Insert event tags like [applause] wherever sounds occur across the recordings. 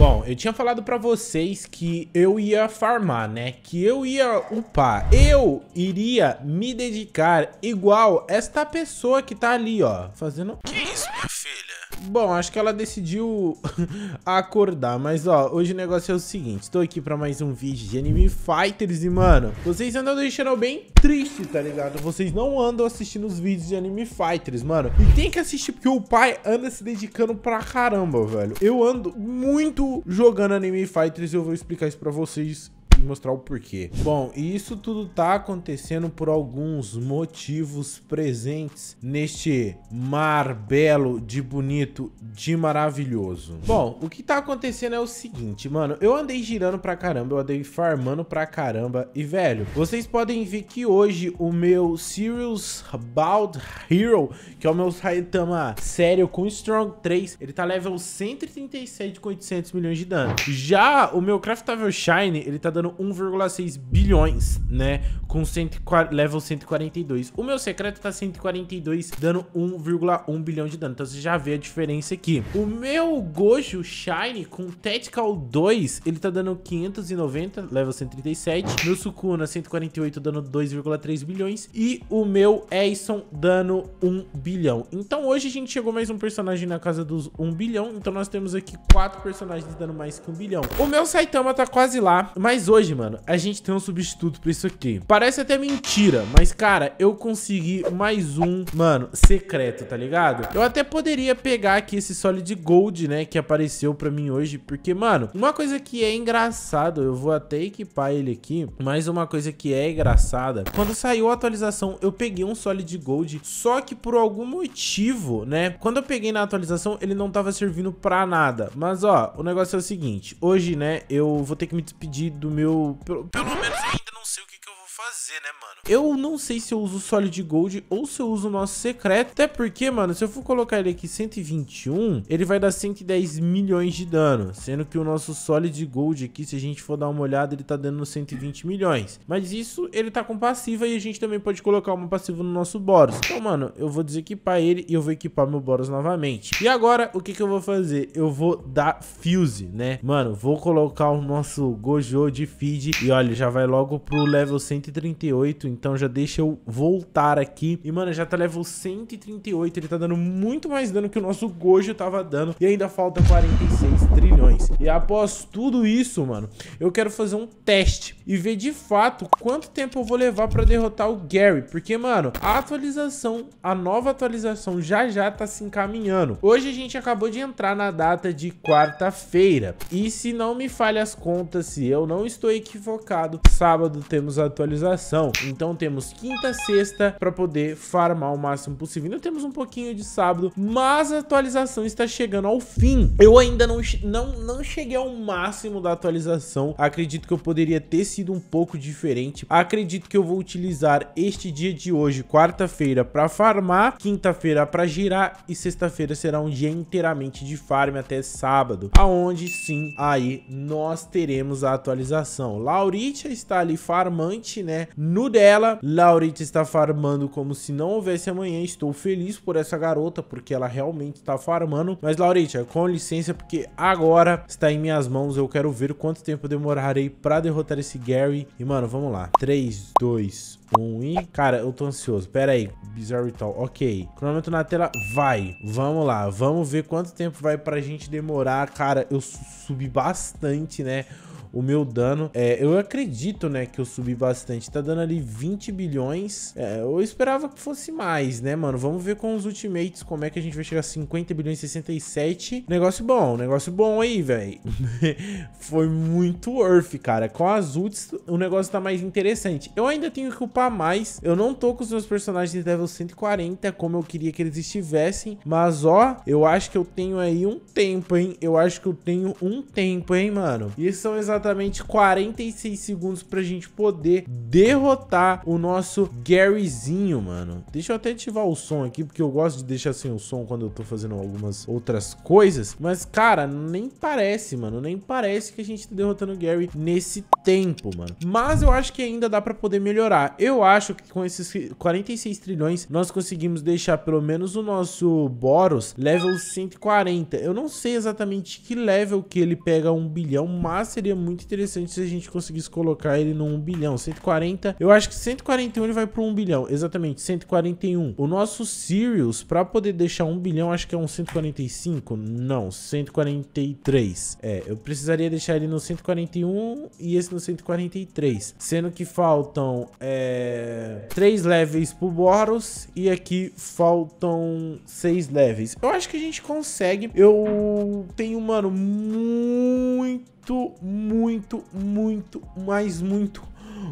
Bom, eu tinha falado pra vocês que eu ia farmar, né? Que eu ia upar. Eu iria me dedicar igual esta pessoa que tá ali, ó. Fazendo... Que isso, minha filha? Bom, acho que ela decidiu [laughs] acordar, mas ó, hoje o negócio é o seguinte, tô aqui pra mais um vídeo de Anime Fighters e, mano, vocês andam deixando bem triste, tá ligado? Vocês não andam assistindo os vídeos de Anime Fighters, mano, e tem que assistir porque o pai anda se dedicando pra caramba, velho. Eu ando muito jogando Anime Fighters e eu vou explicar isso pra vocês mostrar o porquê. Bom, e isso tudo tá acontecendo por alguns motivos presentes neste mar belo, de bonito, de maravilhoso. Bom, o que tá acontecendo é o seguinte, mano, eu andei girando pra caramba, eu andei farmando pra caramba e, velho, vocês podem ver que hoje o meu Sirius Bald Hero, que é o meu Saitama sério com Strong 3, ele tá level 137 com 800 milhões de dano. Já o meu Craftável Shine, ele tá dando 1,6 bilhões, né? Com 140, level 142. O meu secreto tá 142, dando 1,1 bilhão de dano. Então você já vê a diferença aqui. O meu Gojo Shine com Tactical 2, ele tá dando 590, level 137. Meu Sukuna 148, dando 2,3 bilhões. E o meu Eison dando 1 bilhão. Então hoje a gente chegou mais um personagem na casa dos 1 bilhão. Então nós temos aqui quatro personagens dando mais que 1 bilhão. O meu Saitama tá quase lá, mas hoje hoje, mano, a gente tem um substituto pra isso aqui. Parece até mentira, mas, cara, eu consegui mais um, mano, secreto, tá ligado? Eu até poderia pegar aqui esse Solid Gold, né, que apareceu pra mim hoje, porque, mano, uma coisa que é engraçado, eu vou até equipar ele aqui, mas uma coisa que é engraçada, quando saiu a atualização, eu peguei um Solid Gold, só que por algum motivo, né, quando eu peguei na atualização, ele não tava servindo pra nada. Mas, ó, o negócio é o seguinte, hoje, né, eu vou ter que me despedir do meu eu. Pelo, pelo menos fazer, né, mano? Eu não sei se eu uso o Solid Gold ou se eu uso o nosso secreto. Até porque, mano, se eu for colocar ele aqui 121, ele vai dar 110 milhões de dano. Sendo que o nosso Solid Gold aqui, se a gente for dar uma olhada, ele tá dando 120 milhões. Mas isso, ele tá com passiva e a gente também pode colocar uma passiva no nosso Boros. Então, mano, eu vou desequipar ele e eu vou equipar meu Boros novamente. E agora, o que que eu vou fazer? Eu vou dar Fuse, né? Mano, vou colocar o nosso Gojo de feed e olha, já vai logo pro level 130. 138, então já deixa eu voltar aqui. E, mano, já tá level 138, ele tá dando muito mais dano que o nosso Gojo tava dando. E ainda falta 46 trilhões. E após tudo isso, mano, eu quero fazer um teste e ver de fato quanto tempo eu vou levar pra derrotar o Gary. Porque, mano, a atualização, a nova atualização já já tá se encaminhando. Hoje a gente acabou de entrar na data de quarta-feira. E se não me falha as contas, se eu não estou equivocado, sábado temos a atualização. Então temos quinta, sexta pra poder farmar o máximo possível. Ainda temos um pouquinho de sábado, mas a atualização está chegando ao fim. Eu ainda não, não, não cheguei ao máximo da atualização. Acredito que eu poderia ter se sido um pouco diferente. Acredito que eu vou utilizar este dia de hoje, quarta-feira, para farmar, quinta-feira para girar e sexta-feira será um dia inteiramente de farm até sábado, aonde sim, aí nós teremos a atualização. Lauritia está ali farmante, né? No dela, Lauritia está farmando como se não houvesse amanhã. Estou feliz por essa garota, porque ela realmente está farmando. Mas Lauritia, com licença, porque agora está em minhas mãos. Eu quero ver quanto tempo demorarei para derrotar esse Gary. E, mano, vamos lá. 3, 2, 1 e... Cara, eu tô ansioso. Pera aí. Bizarre Ritual. Ok. Cronômetro na tela. Vai. Vamos lá. Vamos ver quanto tempo vai pra gente demorar. Cara, eu subi bastante, né? o meu dano. É, eu acredito, né, que eu subi bastante. Tá dando ali 20 bilhões. É, eu esperava que fosse mais, né, mano? Vamos ver com os ultimates como é que a gente vai chegar a 50 bilhões e 67. Negócio bom, negócio bom aí, velho. [laughs] Foi muito Earth, cara. Com as ults, o negócio tá mais interessante. Eu ainda tenho que upar mais. Eu não tô com os meus personagens de level 140 como eu queria que eles estivessem. Mas, ó, eu acho que eu tenho aí um tempo, hein? Eu acho que eu tenho um tempo, hein, mano? E são exatamente exatamente 46 segundos pra gente poder derrotar o nosso Garyzinho, mano. Deixa eu até ativar o som aqui, porque eu gosto de deixar sem assim, o som quando eu tô fazendo algumas outras coisas. Mas, cara, nem parece, mano. Nem parece que a gente tá derrotando o Gary nesse tempo, mano. Mas eu acho que ainda dá pra poder melhorar. Eu acho que com esses 46 trilhões, nós conseguimos deixar pelo menos o nosso Boros level 140. Eu não sei exatamente que level que ele pega um bilhão, mas seria muito muito interessante se a gente conseguisse colocar ele no 1 bilhão. 140, eu acho que 141 ele vai para 1 bilhão. Exatamente, 141. O nosso Sirius, pra poder deixar 1 bilhão, acho que é um 145. Não, 143. É, eu precisaria deixar ele no 141 e esse no 143. Sendo que faltam é, 3 levels pro Boros e aqui faltam 6 levels. Eu acho que a gente consegue. Eu tenho, mano, muito muito, muito, muito, mas muito,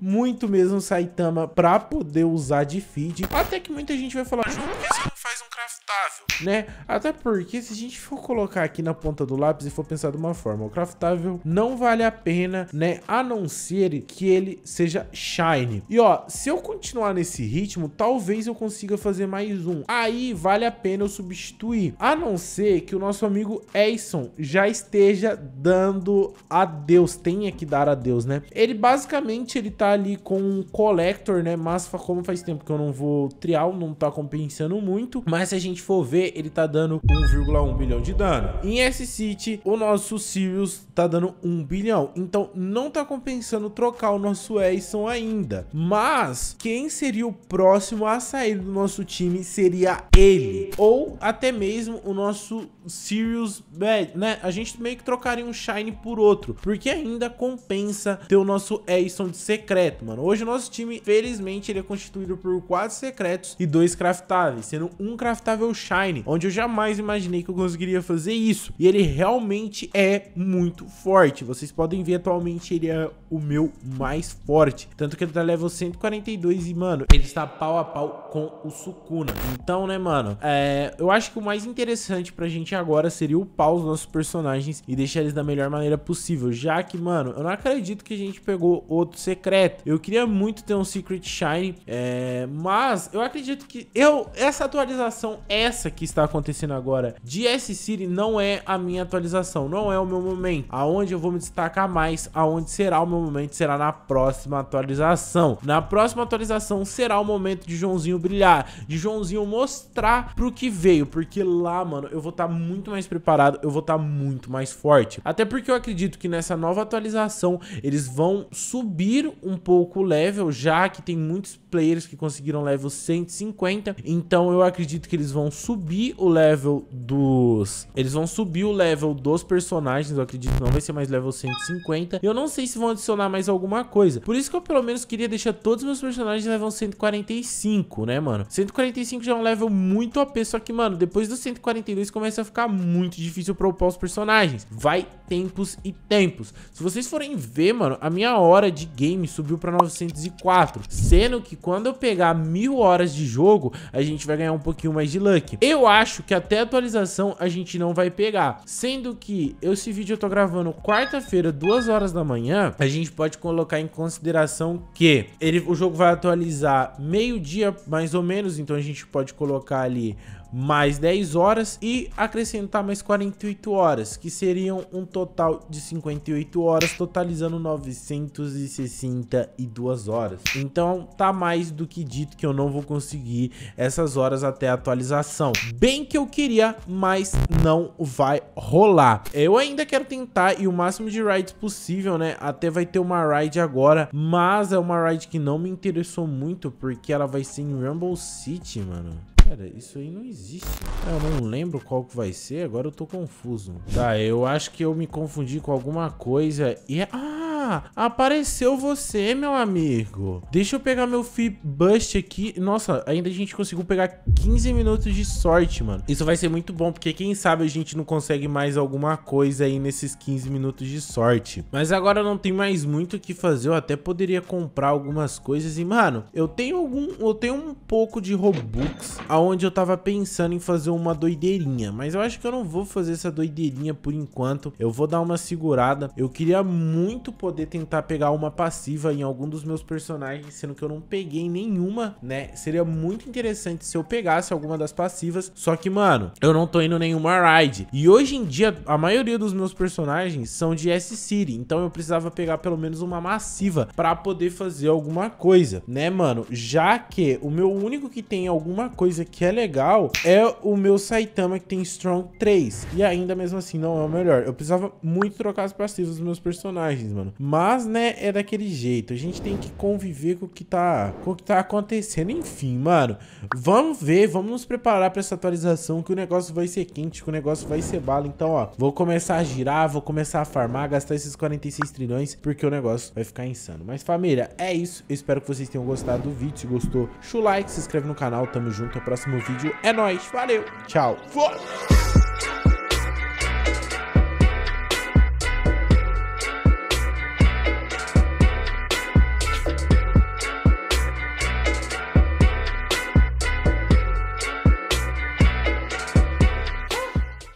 muito mesmo Saitama pra poder usar de feed. Até que muita gente vai falar, João, por que você faz um craftável? Né? Até porque se a gente for colocar aqui na ponta do lápis e for pensar de uma forma, o craftável não vale a pena, né? A não ser que ele seja shine. E ó, se eu continuar nesse ritmo, talvez eu consiga fazer mais um. Aí vale a pena eu substituir. A não ser que o nosso amigo Eison já esteja dando adeus. Tenha que dar adeus, né? Ele basicamente ele tá ali com um collector, né? Mas como faz tempo que eu não vou trial, não tá compensando muito muito, mas se a gente for ver, ele tá dando 1,1 bilhão de dano. Em S-City, o nosso Sirius tá dando 1 bilhão, então não tá compensando trocar o nosso Edson ainda. Mas quem seria o próximo a sair do nosso time seria ele, ou até mesmo o nosso Sirius Bad, né, né? A gente meio que trocaria um Shine por outro, porque ainda compensa ter o nosso Aison de secreto, mano. Hoje o nosso time, felizmente, ele é constituído por quatro secretos e dois craftáveis, sendo um craftável Shine, onde eu jamais imaginei que eu conseguiria fazer isso. E ele realmente é muito forte. Vocês podem ver atualmente ele é o meu mais forte, tanto que ele tá level 142 e, mano, ele está pau a pau com o Sukuna. Então, né, mano, é, eu acho que o mais interessante pra gente agora seria upar os nossos personagens e deixar eles da melhor maneira possível. Já que, mano, eu não acredito que a gente pegou outro secreto. Eu queria muito ter um Secret Shine, é... mas eu acredito que eu essa atualização, essa que está acontecendo agora de S-City não é a minha atualização, não é o meu momento. Aonde eu vou me destacar mais, aonde será o meu momento, será na próxima atualização. Na próxima atualização será o momento de Joãozinho brilhar, de Joãozinho mostrar pro que veio, porque lá, mano, eu vou estar tá muito mais preparado, eu vou estar tá muito mais forte. Até porque eu acredito que nessa nova atualização eles vão subir um pouco o level, já que tem muitos players que conseguiram level 150. Então eu acredito que eles vão subir o level dos... Eles vão subir o level dos personagens, eu acredito que não vai ser mais level 150. Eu não sei se vão adicionar mais alguma coisa. Por isso que eu pelo menos queria deixar todos os meus personagens level 145, né, mano? 145 já é um level muito OP, só que, mano, depois do 142 começa a ficar muito difícil para upar os personagens. Vai tempos e tempos. Se vocês forem ver, mano, a minha hora de game subiu para 904. Sendo que quando eu pegar mil horas de jogo, a gente vai ganhar um pouquinho mais de luck. Eu acho que até a atualização a gente não vai pegar. Sendo que esse vídeo eu tô gravando quarta-feira, duas horas da manhã, a gente pode colocar em consideração que ele, o jogo vai atualizar meio-dia, mais ou menos, então a gente pode colocar ali mais 10 horas e acrescentar mais 48 horas, que seriam um total de 58 horas, totalizando 962 horas. Então tá mais do que dito que eu não vou conseguir essas horas até a atualização. Bem que eu queria, mas não vai rolar. Eu ainda quero tentar e o máximo de rides possível, né? Até vai ter uma ride agora, mas é uma ride que não me interessou muito porque ela vai ser em Rumble City, mano. Pera, isso aí não existe. Eu não lembro qual que vai ser, agora eu tô confuso. Tá, eu acho que eu me confundi com alguma coisa e... É- ah! Ah, apareceu você, meu amigo. Deixa eu pegar meu Fee Bust aqui. Nossa, ainda a gente conseguiu pegar 15 minutos de sorte, mano. Isso vai ser muito bom, porque quem sabe a gente não consegue mais alguma coisa aí nesses 15 minutos de sorte. Mas agora não tem mais muito o que fazer. Eu até poderia comprar algumas coisas. E, mano, eu tenho algum. Eu tenho um pouco de Robux aonde eu tava pensando em fazer uma doideirinha. Mas eu acho que eu não vou fazer essa doideirinha por enquanto. Eu vou dar uma segurada. Eu queria muito poder poder tentar pegar uma passiva em algum dos meus personagens, sendo que eu não peguei nenhuma, né? Seria muito interessante se eu pegasse alguma das passivas, só que, mano, eu não tô indo nenhuma ride. E hoje em dia, a maioria dos meus personagens são de S-City, então eu precisava pegar pelo menos uma massiva pra poder fazer alguma coisa, né, mano? Já que o meu único que tem alguma coisa que é legal é o meu Saitama que tem Strong 3, e ainda mesmo assim não é o melhor. Eu precisava muito trocar as passivas dos meus personagens, mano. Mas, né, é daquele jeito. A gente tem que conviver com o que tá, com o que tá acontecendo. Enfim, mano, vamos ver, vamos nos preparar para essa atualização que o negócio vai ser quente, que o negócio vai ser bala. Então, ó, vou começar a girar, vou começar a farmar, gastar esses 46 trilhões, porque o negócio vai ficar insano. Mas, família, é isso. Eu espero que vocês tenham gostado do vídeo. Se gostou, deixa o like, se inscreve no canal. Tamo junto. O próximo vídeo é nóis. Valeu, tchau. Fui!